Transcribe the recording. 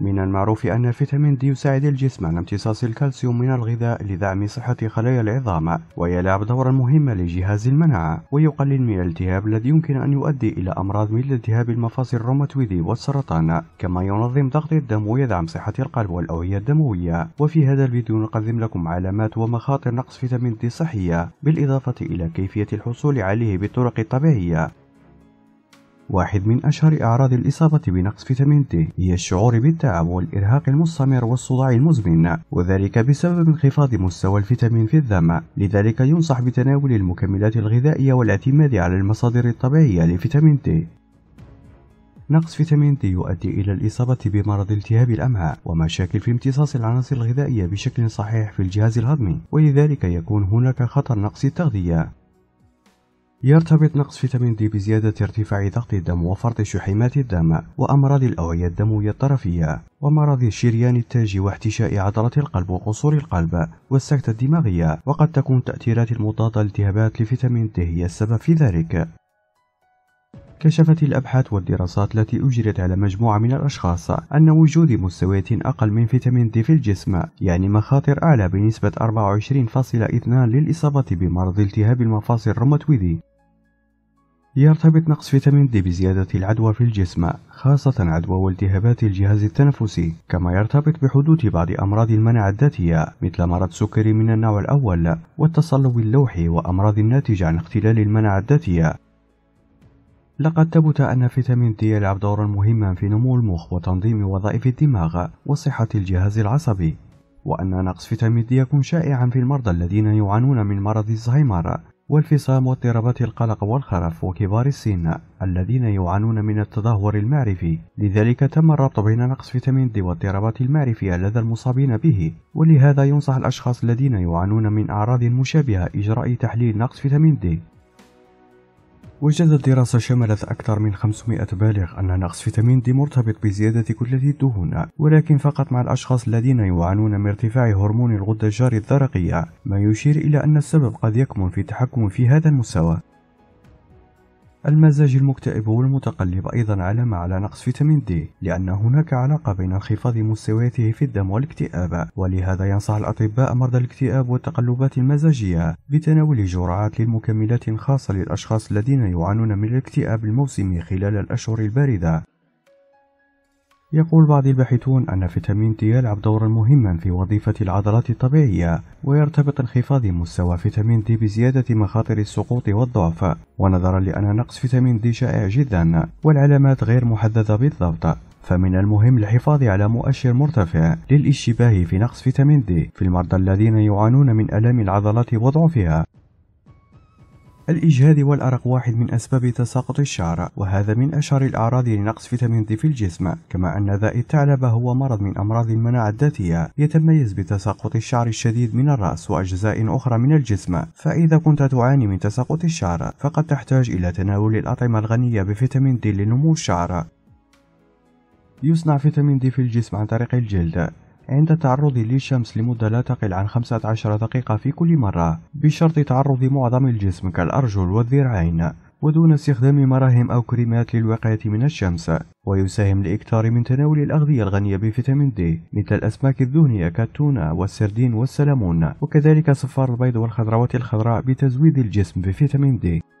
من المعروف أن الفيتامين دي يساعد الجسم على امتصاص الكالسيوم من الغذاء لدعم صحة خلايا العظام ويلعب دورا مهما لجهاز المناعة ويقلل من الالتهاب الذي يمكن أن يؤدي إلى أمراض مثل التهاب المفاصل الروماتويدي والسرطان كما ينظم ضغط الدم ويدعم صحة القلب والأوعية الدموية وفي هذا الفيديو نقدم لكم علامات ومخاطر نقص فيتامين دي صحية بالإضافة إلى كيفية الحصول عليه بالطرق الطبيعية واحد من أشهر أعراض الإصابة بنقص فيتامين تي هي الشعور بالتعب والإرهاق المستمر والصداع المزمن وذلك بسبب انخفاض مستوى الفيتامين في الدم لذلك ينصح بتناول المكملات الغذائية والاعتماد على المصادر الطبيعية لفيتامين تي نقص فيتامين تي يؤدي إلى الإصابة بمرض التهاب الأمعاء ومشاكل في امتصاص العناصر الغذائية بشكل صحيح في الجهاز الهضمي ولذلك يكون هناك خطر نقص التغذية يرتبط نقص فيتامين دي بزيادة ارتفاع ضغط الدم وفرط شحيمات الدم وأمراض الأوعية الدموية الطرفية ومرض الشريان التاج واحتشاء عضلة القلب وقصور القلب والسكتة الدماغية وقد تكون تأثيرات المضادة لالتهابات لفيتامين دي هي السبب في ذلك كشفت الأبحاث والدراسات التي أجريت على مجموعة من الأشخاص أن وجود مستويات أقل من فيتامين دي في الجسم يعني مخاطر أعلى بنسبة 24.2 للإصابة بمرض التهاب المفاصل الروماتويدي يرتبط نقص فيتامين دي بزيادة العدوى في الجسم خاصة عدوى والتهابات الجهاز التنفسي كما يرتبط بحدوث بعض أمراض المناعة الذاتية مثل مرض سكري من النوع الأول والتصلب اللوحي وأمراض الناتجة عن اختلال المناعة الذاتية لقد ثبت أن فيتامين دي يلعب دورا مهما في نمو المخ وتنظيم وظائف الدماغ وصحة الجهاز العصبي وأن نقص فيتامين دي يكون شائعا في المرضى الذين يعانون من مرض الزهايمر والفصام واضطرابات القلق والخرف وكبار السن الذين يعانون من التدهور المعرفي لذلك تم الربط بين نقص فيتامين د واضطرابات المعرفية لدى المصابين به ولهذا ينصح الأشخاص الذين يعانون من أعراض مشابهة إجراء تحليل نقص فيتامين د وجدت دراسة شملت أكثر من 500 بالغ أن نقص فيتامين دي مرتبط بزيادة كتلة الدهون ولكن فقط مع الأشخاص الذين يعانون من ارتفاع هرمون الغدة الجارية الدرقية ما يشير إلى أن السبب قد يكمن في التحكم في هذا المستوى المزاج المكتئب والمتقلب أيضا علامة على نقص فيتامين دي لأن هناك علاقة بين انخفاض مستوياته في الدم والاكتئاب ولهذا ينصح الأطباء مرضى الاكتئاب والتقلبات المزاجية بتناول جرعات للمكملات خاصة للأشخاص الذين يعانون من الاكتئاب الموسمي خلال الأشهر الباردة يقول بعض الباحثون أن فيتامين دي يلعب دورا مهما في وظيفة العضلات الطبيعية ويرتبط انخفاض مستوى فيتامين دي بزيادة مخاطر السقوط والضعف ونظرا لأن نقص فيتامين دي شائع جدا والعلامات غير محددة بالضبط فمن المهم الحفاظ على مؤشر مرتفع للاشتباه في نقص فيتامين دي في المرضى الذين يعانون من ألام العضلات وضعفها الإجهاد والأرق واحد من أسباب تساقط الشعر وهذا من أشهر الأعراض لنقص فيتامين دي في الجسم كما أن ذا الثعلب هو مرض من أمراض المناعة الذاتية يتميز بتساقط الشعر الشديد من الرأس وأجزاء أخرى من الجسم فإذا كنت تعاني من تساقط الشعر فقد تحتاج إلى تناول الأطعمة الغنية بفيتامين دي لنمو الشعر يصنع فيتامين دي في الجسم عن طريق الجلد عند التعرض للشمس لمدة لا تقل عن 15 دقيقة في كل مرة بشرط تعرض معظم الجسم كالأرجل والذراعين ودون استخدام مراهم أو كريمات للوقاية من الشمس ويساهم الإكثار من تناول الأغذية الغنية بفيتامين دي مثل الأسماك الدهنية كالتونة والسردين والسلمون وكذلك صفار البيض والخضروات الخضراء بتزويد الجسم بفيتامين دي